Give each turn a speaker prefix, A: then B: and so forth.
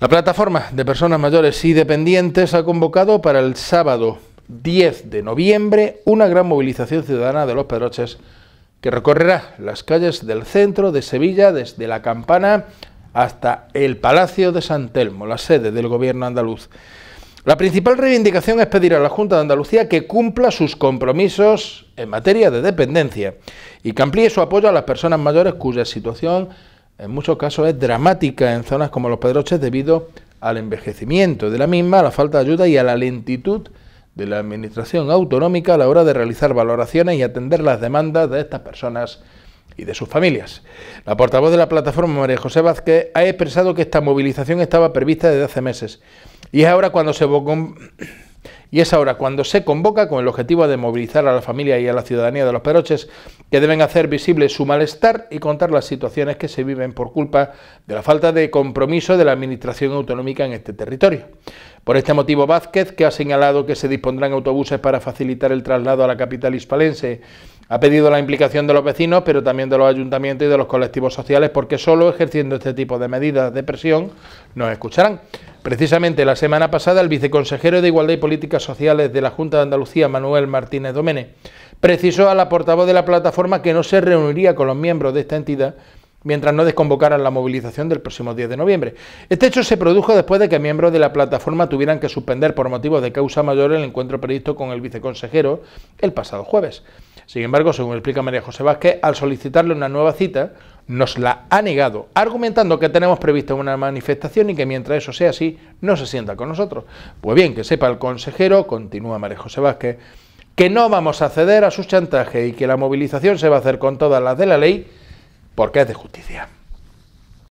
A: La plataforma de personas mayores y dependientes ha convocado para el sábado 10 de noviembre una gran movilización ciudadana de los Pedroches que recorrerá las calles del centro de Sevilla desde la Campana hasta el Palacio de San Telmo, la sede del gobierno andaluz. La principal reivindicación es pedir a la Junta de Andalucía que cumpla sus compromisos en materia de dependencia y que amplíe su apoyo a las personas mayores cuya situación en muchos casos es dramática en zonas como los Pedroches debido al envejecimiento de la misma, a la falta de ayuda y a la lentitud de la Administración autonómica a la hora de realizar valoraciones y atender las demandas de estas personas y de sus familias. La portavoz de la plataforma, María José Vázquez, ha expresado que esta movilización estaba prevista desde hace meses y es ahora cuando se y es ahora cuando se convoca con el objetivo de movilizar a la familia y a la ciudadanía de los Peroches, que deben hacer visible su malestar y contar las situaciones que se viven por culpa de la falta de compromiso de la Administración Autonómica en este territorio. Por este motivo, Vázquez, que ha señalado que se dispondrán autobuses para facilitar el traslado a la capital hispalense, ha pedido la implicación de los vecinos, pero también de los ayuntamientos y de los colectivos sociales, porque solo ejerciendo este tipo de medidas de presión nos escucharán. Precisamente la semana pasada, el viceconsejero de Igualdad y Políticas Sociales de la Junta de Andalucía, Manuel Martínez Domene, precisó a la portavoz de la plataforma que no se reuniría con los miembros de esta entidad mientras no desconvocaran la movilización del próximo 10 de noviembre. Este hecho se produjo después de que miembros de la plataforma tuvieran que suspender por motivos de causa mayor el encuentro previsto con el viceconsejero el pasado jueves. Sin embargo, según explica María José Vázquez, al solicitarle una nueva cita, nos la ha negado, argumentando que tenemos prevista una manifestación y que mientras eso sea así, no se sienta con nosotros. Pues bien, que sepa el consejero, continúa María José Vázquez, que no vamos a ceder a su chantaje y que la movilización se va a hacer con todas las de la ley porque es de justicia.